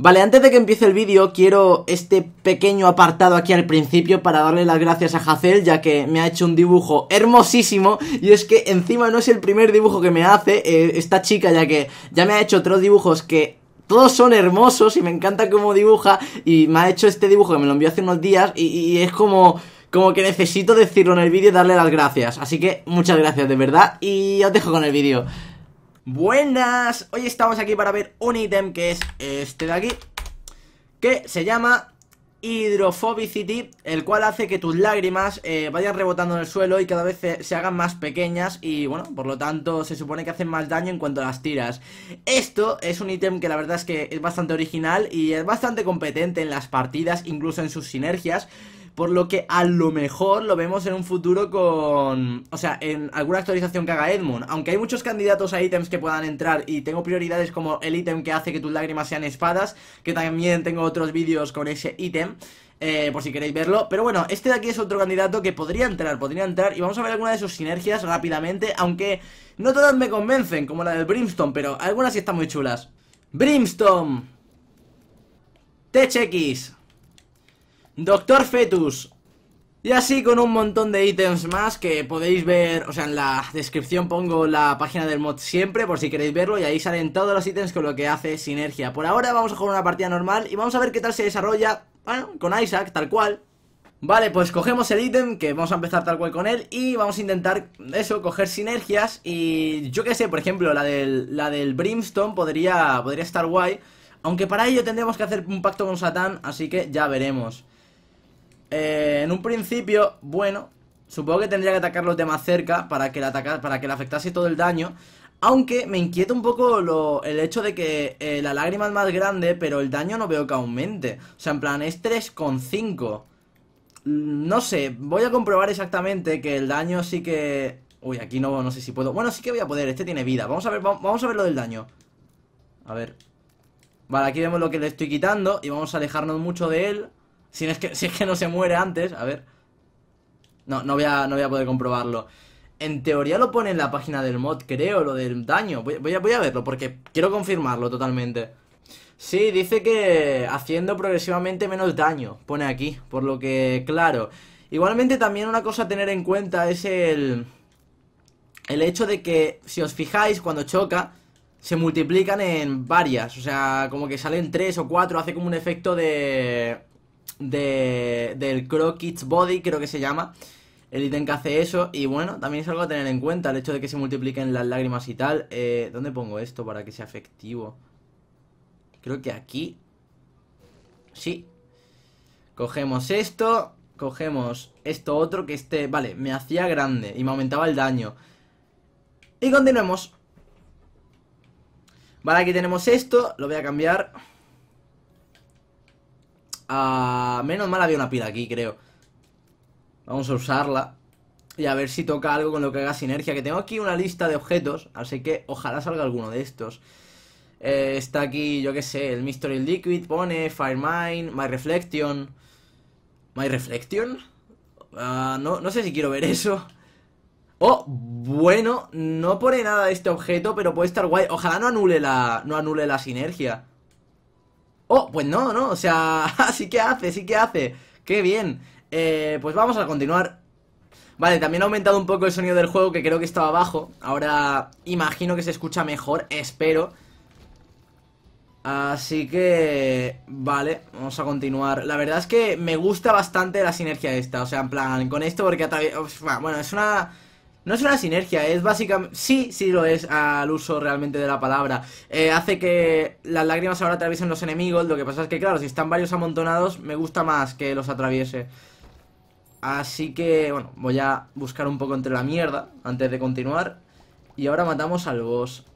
Vale, antes de que empiece el vídeo, quiero este pequeño apartado aquí al principio para darle las gracias a Hazel, ya que me ha hecho un dibujo hermosísimo, y es que encima no es el primer dibujo que me hace eh, esta chica, ya que ya me ha hecho otros dibujos que todos son hermosos y me encanta cómo dibuja, y me ha hecho este dibujo que me lo envió hace unos días, y, es como como que necesito decirlo en el vídeo y darle las gracias. Así que muchas gracias de verdad y os dejo con el vídeo. Buenas, hoy estamos aquí para ver un ítem que es este de aquí Que se llama Hydrophobicity, el cual hace que tus lágrimas eh, vayan rebotando en el suelo y cada vez se, hagan más pequeñas y bueno, por lo tanto se supone que hacen más daño en cuanto a las tiras. Esto es un ítem que la verdad es que es bastante original y es bastante competente en las partidas, incluso en sus sinergias por lo que a lo mejor lo vemos en un futuro con... O sea, en alguna actualización que haga Edmund. Aunque hay muchos candidatos a ítems que puedan entrar y tengo prioridades como el ítem que hace que tus lágrimas sean espadas, que también tengo otros vídeos con ese ítem. Eh, por si queréis verlo Pero bueno, este de aquí es otro candidato que podría entrar, podría entrar Y vamos a ver alguna de sus sinergias rápidamente Aunque no todas me convencen, como la del Brimstone Pero algunas sí están muy chulas Brimstone THX Doctor Fetus. Y así con un montón de ítems más que podéis ver, o sea, en la descripción pongo la página del mod siempre por si queréis verlo y ahí salen todos los ítems con lo que hace Sinergia. Por ahora vamos a jugar una partida normal y vamos a ver qué tal se desarrolla, bueno, con Isaac, tal cual. Vale, pues cogemos el ítem, que vamos a empezar tal cual con él Y vamos a intentar, eso, coger sinergias Y yo qué sé, por ejemplo, la del, la del Brimstone podría, podría estar guay Aunque para ello tendremos que hacer un pacto con Satán, así que ya veremos eh, en un principio, bueno, supongo que tendría que los de más cerca para que le, para que le afectase todo el daño. Aunque me inquieta un poco el hecho de que eh, la lágrima es más grande, pero el daño no veo que aumente. O sea, en plan, es 3,5. Mm, no sé, voy a comprobar exactamente que el daño sí que... Uy, aquí no, no sé si puedo... Bueno, sí que voy a poder, este tiene vida. Vamos a ver, vamos a ver lo del daño. A ver. Vale, aquí vemos lo que le estoy quitando y vamos a alejarnos mucho de él. Si es que, si que no se muere antes, a ver. No, no voy a, no voy a poder comprobarlo. En teoría lo pone en la página del mod, creo, lo del daño. Voy, voy, a, voy a verlo porque quiero confirmarlo totalmente. Sí, dice que haciendo progresivamente menos daño, pone aquí, por lo que, claro. Igualmente también una cosa a tener en cuenta es el, el hecho de que, si os fijáis, cuando choca, se multiplican en varias, o sea, como que salen tres o cuatro, hace como un efecto de de, del Croquis Body, creo que se llama. El ítem que hace eso. Y bueno, también es algo a tener en cuenta. El hecho de que se multipliquen las lágrimas y tal. Eh, ¿Dónde pongo esto para que sea efectivo? Creo que aquí. Sí. Cogemos esto. Cogemos esto otro que este... Vale, me hacía grande y me aumentaba el daño. Y continuemos. Vale, aquí tenemos esto. Lo voy a cambiar. Ah. Menos mal había una pila aquí, creo. Vamos a usarla. Y a ver si toca algo con lo que haga sinergia. Que tengo aquí una lista de objetos. Así que ojalá salga alguno de estos. Eh, está aquí, yo qué sé, el Mystery Liquid. Pone Fire Mine My Reflection. ¿My Reflection? Ah, no, sé si quiero ver eso. Oh, bueno, no pone nada de este objeto, pero puede estar guay. Ojalá no anule la, no anule la sinergia. Oh, pues no, ¿no? O sea, sí que hace, sí que hace. Qué bien. Eh, pues vamos a continuar. Vale, también ha aumentado un poco el sonido del juego, que creo que estaba abajo. Ahora imagino que se escucha mejor, espero. Así que... Vale, vamos a continuar. La verdad es que me gusta bastante la sinergia esta. O sea, en plan, con esto porque a Bueno, es una no es una sinergia, es básicamente... Sí, sí lo es al uso realmente de la palabra. Eh, hace que las lágrimas ahora atraviesen los enemigos. Lo que pasa es que, claro, si están varios amontonados, me gusta más que los atraviese. Así que, bueno, voy a buscar un poco entre la mierda antes de continuar. Y ahora matamos al boss.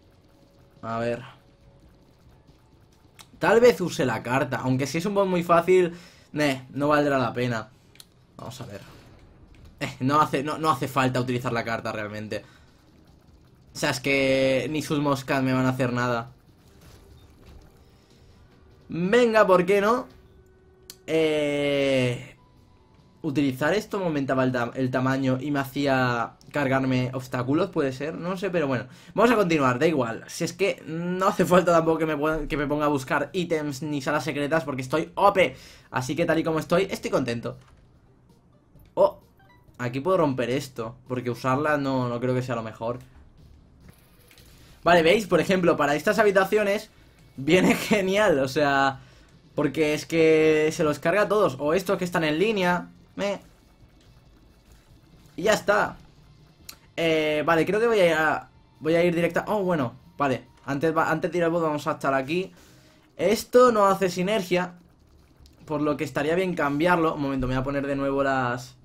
A ver. Tal vez use la carta, aunque si es un boss muy fácil, no valdrá la pena. Vamos a ver. no, hace, no, no hace falta utilizar la carta realmente. O sea, es que ni sus moscas me van a hacer nada. Venga, ¿por qué no? Eh... Utilizar esto me aumentaba el, tamaño y me hacía cargarme obstáculos, puede ser, no sé, pero bueno. Vamos a continuar, da igual. Si es que no hace falta tampoco que me, que me ponga a buscar ítems ni salas secretas porque estoy OP. Así que tal y como estoy, estoy contento. Oh, Aquí puedo romper esto, porque usarla no, no creo que sea lo mejor. Vale, ¿veis? Por ejemplo, para estas habitaciones viene genial, o sea... Porque es que se los carga a todos. O estos que están en línea. me Y ya está. Eh, vale, creo que voy a ir Voy a ir directa... Oh, bueno. Vale. Antes, antes de ir al bot vamos a estar aquí. Esto no hace sinergia. Por lo que estaría bien cambiarlo. Un momento, me voy a poner de nuevo las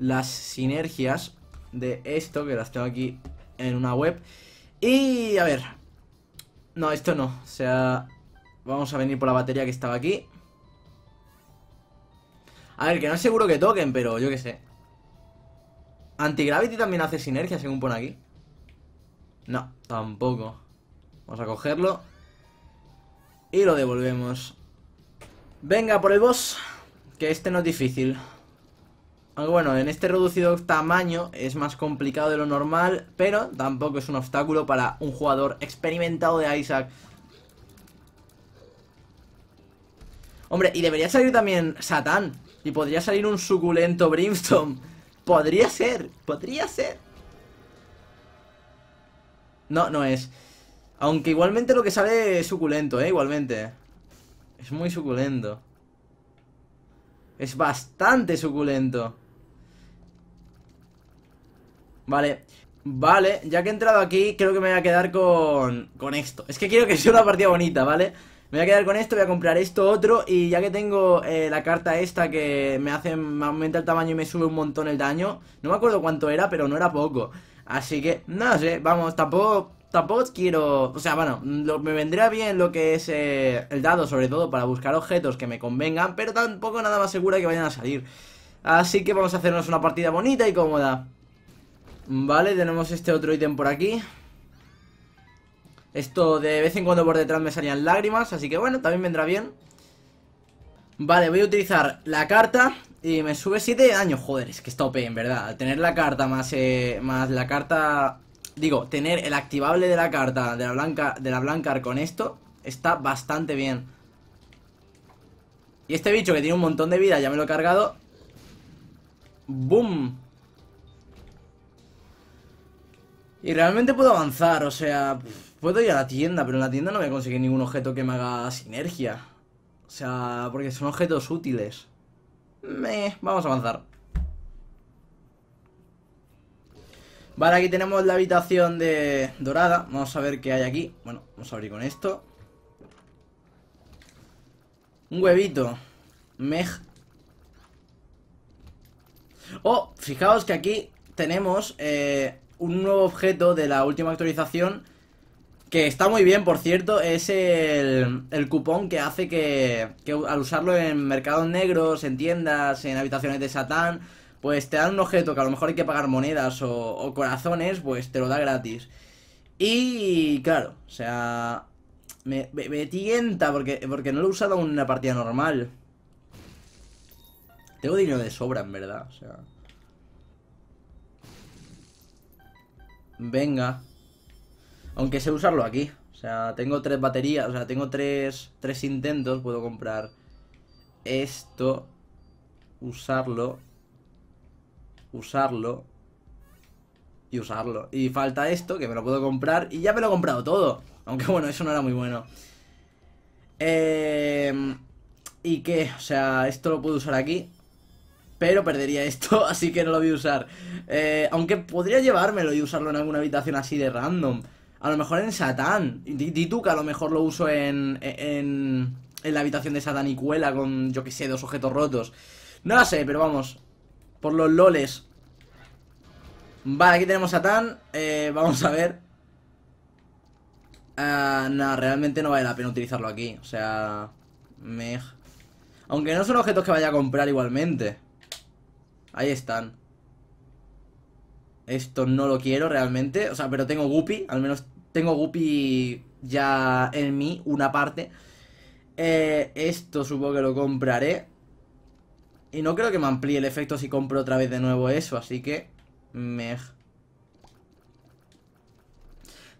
las sinergias de esto, que las tengo aquí en una web. Y a ver. No, esto no. O sea, vamos a venir por la batería que estaba aquí. A ver, que no es seguro que toquen, pero yo qué sé. Antigravity también hace sinergia, según pone aquí. No, tampoco. Vamos a cogerlo. Y lo devolvemos. Venga, por el boss. Que este no es difícil bueno, en este reducido tamaño es más complicado de lo normal, pero tampoco es un obstáculo para un jugador experimentado de Isaac. Hombre, y debería salir también Satán. Y podría salir un suculento Brimstone. Podría ser, podría ser. No, no es. Aunque igualmente lo que sale es suculento, ¿eh? Igualmente. Es muy suculento. Es bastante suculento. Vale, vale, ya que he entrado aquí creo que me voy a quedar con, con esto Es que quiero que sea una partida bonita, ¿vale? Me voy a quedar con esto, voy a comprar esto, otro Y ya que tengo eh, la carta esta que me hace, me aumenta el tamaño y me sube un montón el daño No me acuerdo cuánto era, pero no era poco Así que, no sé, vamos, tampoco tampoco quiero... O sea, bueno, me vendría bien lo que es eh, el dado, sobre todo para buscar objetos que me convengan, pero tampoco nada más segura que vayan a salir. Así que vamos a hacernos una partida bonita y cómoda. Vale, tenemos este otro ítem por aquí Esto de vez en cuando por detrás me salían lágrimas Así que bueno, también vendrá bien Vale, voy a utilizar la carta Y me sube 7 de daño Joder, es que está OP, en verdad Tener la carta más, eh, más la carta... Digo, tener el activable de la carta De la blanca, de la blanca con esto Está bastante bien Y este bicho que tiene un montón de vida Ya me lo he cargado ¡Boom! Y realmente puedo avanzar, o sea, puedo ir a la tienda, pero en la tienda no voy a conseguir ningún objeto que me haga sinergia. O sea, porque son objetos útiles. Meh, vamos a avanzar. Vale, aquí tenemos la habitación de dorada. Vamos a ver qué hay aquí. Bueno, vamos a abrir con esto. Un huevito. Mej. Oh, fijaos que aquí tenemos... Eh, un nuevo objeto de la última actualización que está muy bien, por cierto, es el, el cupón que hace que, al usarlo en mercados negros, en tiendas, en habitaciones de Satán, pues te dan un objeto que a lo mejor hay que pagar monedas o, corazones, pues te lo da gratis. Y claro, o sea, me, tienta porque, porque no lo he usado en una partida normal. Tengo dinero de sobra, en verdad, o sea... Venga. Aunque sé usarlo aquí. O sea, tengo tres baterías, o sea, tengo tres, tres intentos. Puedo comprar esto, usarlo, usarlo y usarlo. Y falta esto, que me lo puedo comprar y ya me lo he comprado todo. Aunque bueno, eso no era muy bueno. Eh, ¿Y qué? O sea, esto lo puedo usar aquí pero perdería esto, así que no lo voy a usar. Eh, aunque podría llevármelo y usarlo en alguna habitación así de random. A lo mejor en Satán. tituca que a lo mejor lo uso en, en, la habitación de Satán y Cuela con, yo que sé, dos objetos rotos. No lo sé, pero vamos. Por los loles. Vale, aquí tenemos Satán. Eh, vamos a ver. Nah, realmente no vale la pena utilizarlo aquí. O sea... Meg. Aunque no son objetos que vaya a comprar igualmente. Ahí están. Esto no lo quiero realmente. O sea, pero tengo Guppy. Al menos tengo Guppy ya en mí, una parte. Eh, esto supongo que lo compraré. Y no creo que me amplíe el efecto si compro otra vez de nuevo eso. Así que... me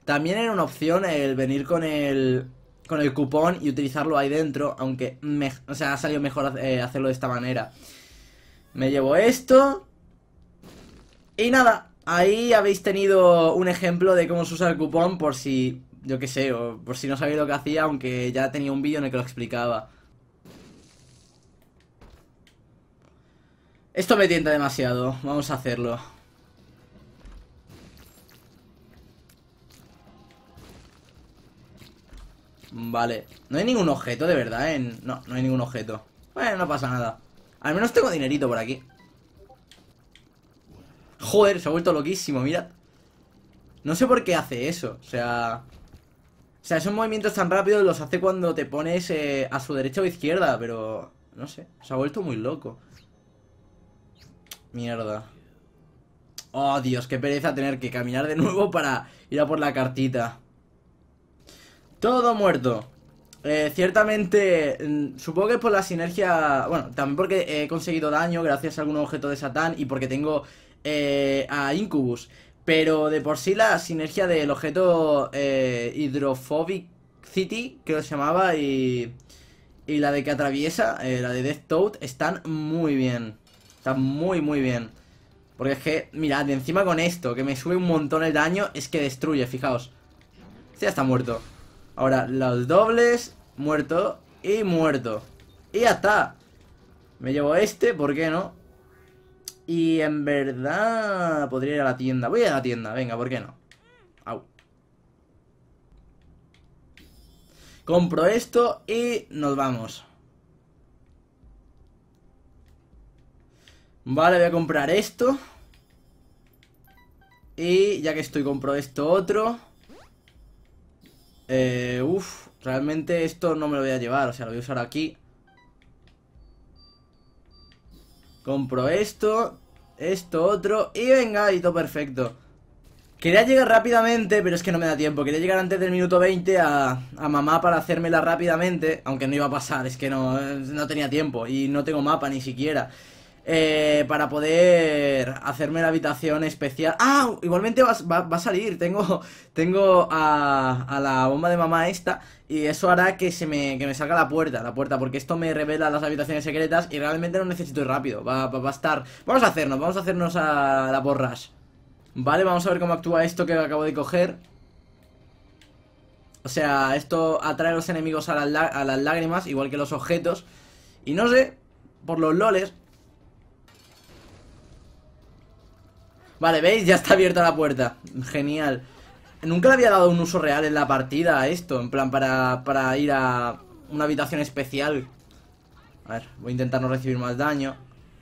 También era una opción el venir con el... Con el cupón y utilizarlo ahí dentro. Aunque... me o sea, ha salido mejor eh, hacerlo de esta manera. Me llevo esto. Y nada, ahí habéis tenido un ejemplo de cómo se usa el cupón por si, yo qué sé, o por si no sabéis lo que hacía, aunque ya tenía un vídeo en el que lo explicaba. Esto me tienta demasiado, vamos a hacerlo. Vale, no hay ningún objeto de verdad, ¿eh? No, no hay ningún objeto. Bueno, no pasa nada. Al menos tengo dinerito por aquí. Joder, se ha vuelto loquísimo, mirad. No sé por qué hace eso, o sea... O sea, esos movimientos tan rápidos los hace cuando te pones eh, a su derecha o izquierda, pero... No sé, se ha vuelto muy loco. Mierda. Oh, Dios, qué pereza tener que caminar de nuevo para ir a por la cartita. Todo muerto. Eh, ciertamente, mm, supongo que es por la sinergia, bueno, también porque he conseguido daño gracias a algún objeto de Satán y porque tengo eh, a Incubus, pero de por sí la sinergia del objeto eh, Hydrophobic City, que lo llamaba, y, y la de que atraviesa, eh, la de Death Toad, están muy bien, están muy muy bien. Porque es que, mirad, encima con esto, que me sube un montón el daño, es que destruye, fijaos. Este ya está muerto. Ahora, los dobles, muerto y muerto. Y ya está. Me llevo este, ¿por qué no? Y en verdad podría ir a la tienda. Voy a la tienda, venga, ¿por qué no? Au. Compro esto y nos vamos. Vale, voy a comprar esto. Y ya que estoy, compro esto otro. Eh, uf, realmente esto no me lo voy a llevar, o sea, lo voy a usar aquí. Compro esto, esto, otro, y venga, y todo perfecto. Quería llegar rápidamente, pero es que no me da tiempo. Quería llegar antes del minuto 20 a, mamá para hacérmela rápidamente, aunque no iba a pasar, es que no, no tenía tiempo y no tengo mapa ni siquiera eh, para poder hacerme la habitación especial. Ah, igualmente va, a salir. Tengo, tengo a, a, la bomba de mamá esta. Y eso hará que se me, que me salga la puerta, la puerta, porque esto me revela las habitaciones secretas y realmente no necesito ir rápido. Va, va, a estar. Vamos a hacernos, vamos a hacernos a la borras. Vale, vamos a ver cómo actúa esto que acabo de coger. O sea, esto atrae a los enemigos a las, a las lágrimas, igual que los objetos. Y no sé, por los loles, Vale, ¿veis? Ya está abierta la puerta. Genial. Nunca le había dado un uso real en la partida a esto. En plan, para, ir a una habitación especial. A ver, voy a intentar no recibir más daño.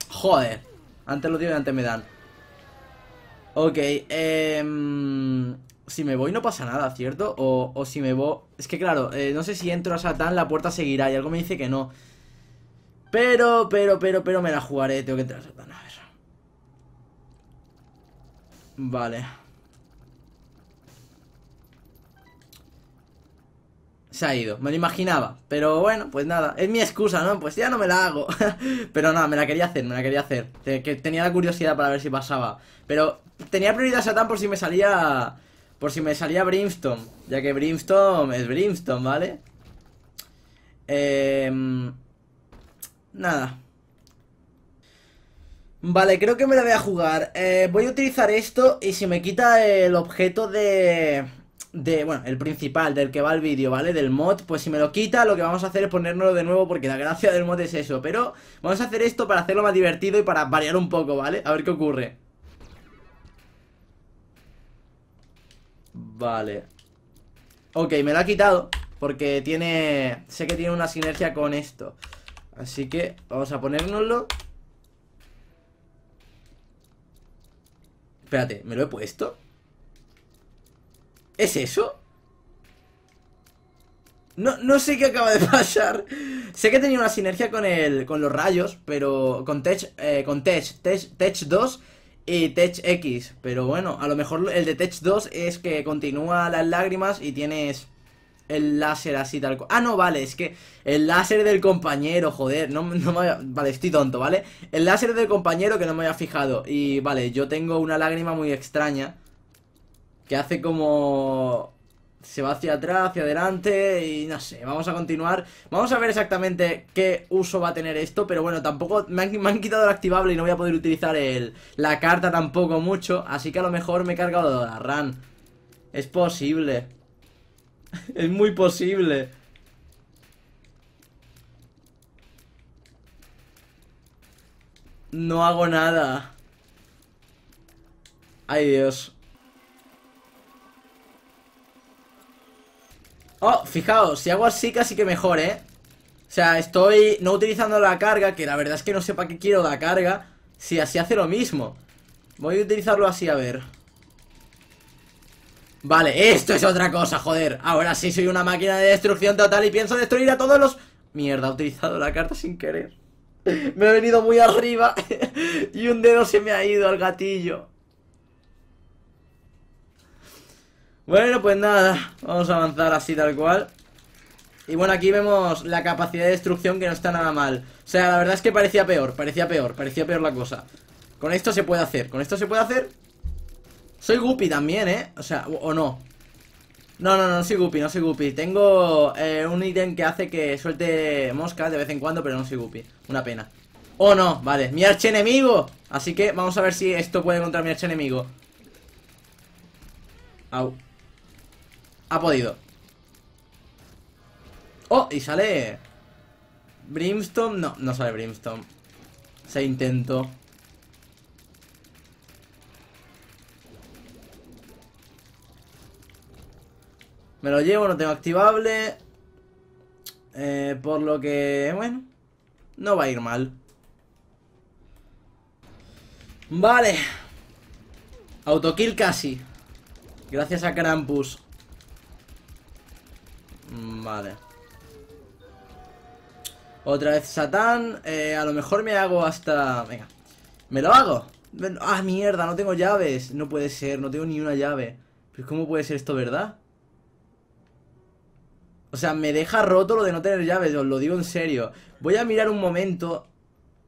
Joder. Antes lo digo y antes me dan. Ok, em, Si me voy no pasa nada, ¿cierto? O, si me voy... Es que claro, eh, no sé si entro a Satán, la puerta seguirá y algo me dice que no. Pero, pero, pero, pero me la jugaré. Tengo que entrar a Satán. Vale. Se ha ido, me lo imaginaba. Pero bueno, pues nada, es mi excusa, ¿no? Pues ya no me la hago. pero nada, me la quería hacer, me la quería hacer. Que tenía la curiosidad para ver si pasaba. Pero tenía prioridad Satán por si me salía... Por si me salía Brimstone. Ya que Brimstone es Brimstone, ¿vale? Eh... Nada. Vale, creo que me la voy a jugar. Eh, voy a utilizar esto y si me quita el objeto de... De, bueno, el principal, del que va el vídeo, ¿vale? Del mod, pues si me lo quita lo que vamos a hacer es ponérnoslo de nuevo porque la gracia del mod es eso Pero vamos a hacer esto para hacerlo más divertido y para variar un poco, ¿vale? A ver qué ocurre Vale Ok, me lo ha quitado porque tiene... Sé que tiene una sinergia con esto Así que vamos a ponérnoslo Espérate, ¿me lo he puesto? ¿Es eso? No, sé qué acaba de pasar. Sé que tenía una sinergia con el, con los rayos, pero con Tech, eh, con 2 y Tech X. Pero bueno, a lo mejor el de Tech 2 es que continúa las lágrimas y tienes el láser así tal cual. Ah, no, vale, es que el láser del compañero, joder, no, no me Vale, estoy tonto, ¿vale? El láser del compañero que no me había fijado. Y vale, yo tengo una lágrima muy extraña que hace como... Se va hacia atrás, hacia adelante y no sé, vamos a continuar Vamos a ver exactamente qué uso va a tener esto Pero bueno, tampoco me han, quitado el activable y no voy a poder utilizar el, la carta tampoco mucho Así que a lo mejor me he cargado la RAN Es posible es muy posible. No hago nada. Ay, Dios. Oh, fijaos, si hago así casi que mejor, ¿eh? O sea, estoy no utilizando la carga, que la verdad es que no sé para qué quiero la carga, si así hace lo mismo. Voy a utilizarlo así, a ver. Vale, esto es otra cosa, joder Ahora sí soy una máquina de destrucción total Y pienso destruir a todos los... Mierda, he utilizado la carta sin querer Me he venido muy arriba Y un dedo se me ha ido al gatillo Bueno, pues nada Vamos a avanzar así tal cual y bueno, aquí vemos la capacidad de destrucción que no está nada mal. O sea, la verdad es que parecía peor, parecía peor, parecía peor la cosa. Con esto se puede hacer, con esto se puede hacer soy Guppy también, ¿eh? O sea, o no No, no, no soy Guppy, no soy Guppy Tengo eh, un ítem que hace que suelte moscas de vez en cuando Pero no soy Guppy, una pena Oh no, vale, mi enemigo Así que vamos a ver si esto puede encontrar mi archenemigo Au Ha podido Oh, y sale Brimstone, no, no sale Brimstone Se intentó Me lo llevo, no tengo activable. Eh, por lo que, bueno, no va a ir mal. Vale. Autokill casi. Gracias a Krampus. Mm, vale. Otra vez Satán. Eh, a lo mejor me hago hasta... Venga. Me lo hago. Ah, mierda, no tengo llaves. No puede ser, no tengo ni una llave. Pues ¿cómo puede ser esto, verdad? O sea, me deja roto lo de no tener llaves, os lo digo en serio. Voy a mirar un momento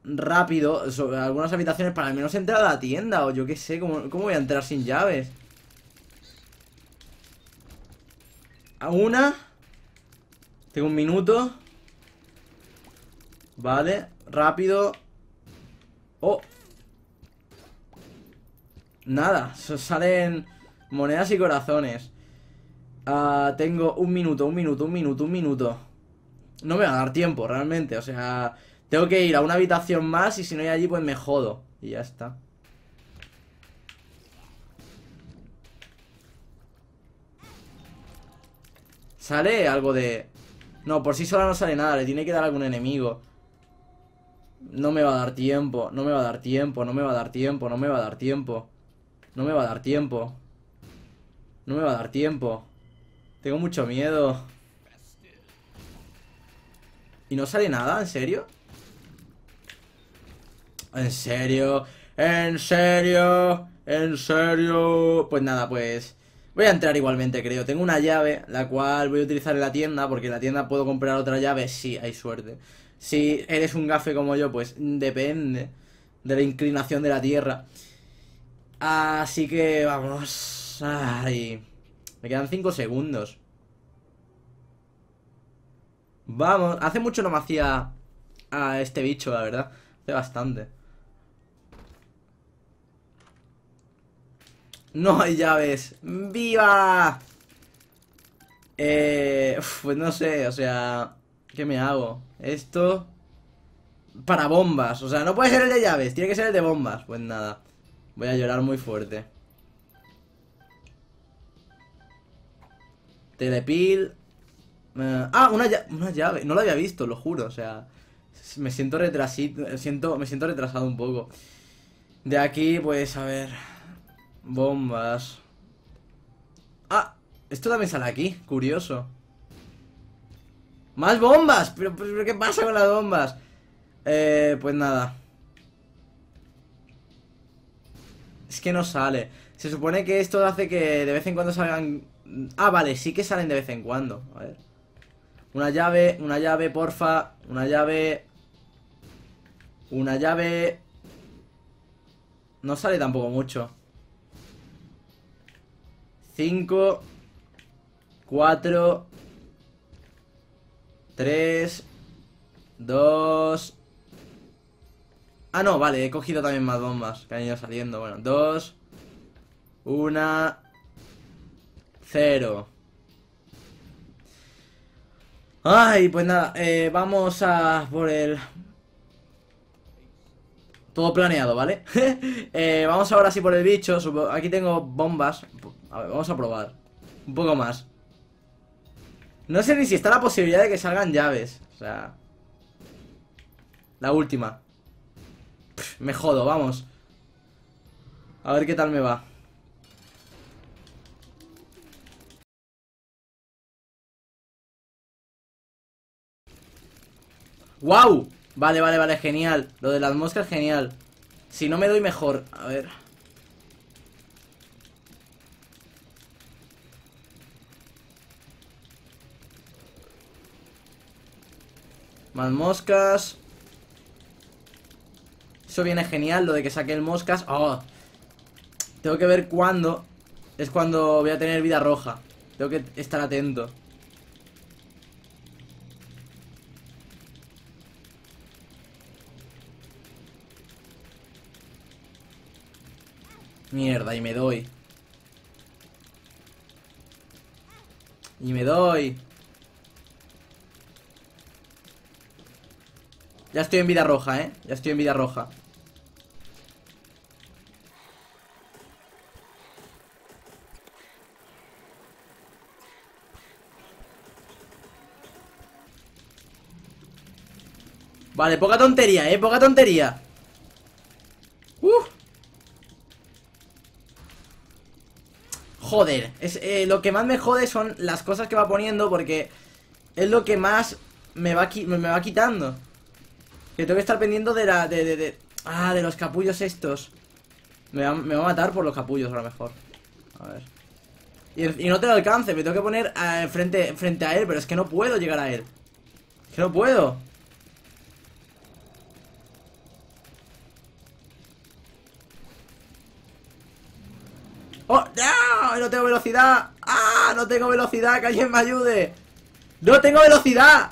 rápido algunas habitaciones para al menos entrar a la tienda o yo qué sé, ¿cómo, cómo voy a entrar sin llaves? A una. Tengo un minuto. Vale, rápido. Oh. Nada, salen monedas y corazones. Ah, tengo un minuto, un minuto, un minuto, un minuto. No me va a dar tiempo, realmente. O sea, tengo que ir a una habitación más y si no hay allí, pues me jodo. Y ya está. Sale algo de... No, por si sola no sale nada. Le tiene que dar algún enemigo. No me va a dar tiempo. No me va a dar tiempo. No me va a dar tiempo. No me va a dar tiempo. No me va a dar tiempo. No me va a dar tiempo. Tengo mucho miedo. ¿Y no sale nada? ¿En serio? ¿En serio? ¿En serio? ¿En serio? Pues nada, pues... Voy a entrar igualmente, creo. Tengo una llave, la cual voy a utilizar en la tienda, porque en la tienda puedo comprar otra llave. Sí, hay suerte. Si eres un gafe como yo, pues depende de la inclinación de la tierra. Así que vamos. Me quedan 5 segundos. Vamos. Hace mucho no me hacía a este bicho, la verdad. Hace bastante. No hay llaves. ¡Viva! Eh, pues no sé, o sea... ¿Qué me hago? Esto... Para bombas. O sea, no puede ser el de llaves. Tiene que ser el de bombas. Pues nada. Voy a llorar muy fuerte. Telepil. Eh, ah, una, llave. No la había visto, lo juro. O sea, me siento retrasito. Siento, me siento retrasado un poco. De aquí, pues, a ver. Bombas. Ah, esto también sale aquí. Curioso. ¡Más bombas! ¿Pero, pero qué pasa con las bombas? Eh, pues nada. Es que no sale. Se supone que esto hace que de vez en cuando salgan Ah, vale, sí que salen de vez en cuando. A ver. Una llave, una llave, porfa. Una llave. Una llave. No sale tampoco mucho. Cinco Cuatro Tres Dos Ah, no, vale, he cogido también más bombas que han ido saliendo. Bueno, Dos Una Cero. Ay, pues nada, eh, vamos a por el... Todo planeado, ¿vale? Eh, vamos ahora sí por el bicho. Aquí tengo bombas. A ver, vamos a probar. Un poco más. No sé ni si está la posibilidad de que salgan llaves. O sea... La última. me jodo, vamos. A ver qué tal me va. ¡Wow! Vale, vale, vale, genial. Lo de las moscas, genial. Si no me doy mejor. A ver. Más moscas. Eso viene genial, lo de que saque el moscas. ¡Oh! Tengo que ver cuándo es cuando voy a tener vida roja. Tengo que estar atento. Mierda, y me doy. Y me doy. Ya estoy en vida roja, ¿eh? Ya estoy en vida roja. Vale, poca tontería, ¿eh? Poca tontería. Joder, es, eh, lo que más me jode son las cosas que va poniendo porque es lo que más me va, me va quitando. Que tengo que estar pendiente de la... De, ah, de los capullos estos. Me va, a matar por los capullos a lo mejor. A ver. Y, no te alcance, me tengo que poner frente, frente a él, pero es que no puedo llegar a él. Es que no puedo. ¡Oh! ¡Ah! ¡Ah! ¡No tengo velocidad! ¡Ah! ¡No tengo velocidad! ¡Que alguien me ayude! ¡No tengo velocidad!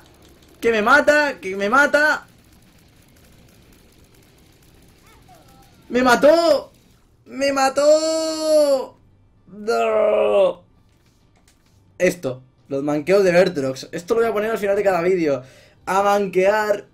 ¡Que me mata! ¡Que me mata! ¡Me mató! ¡Me mató! Esto, los manqueos de Vertrox, Esto lo voy a poner al final de cada vídeo. A manquear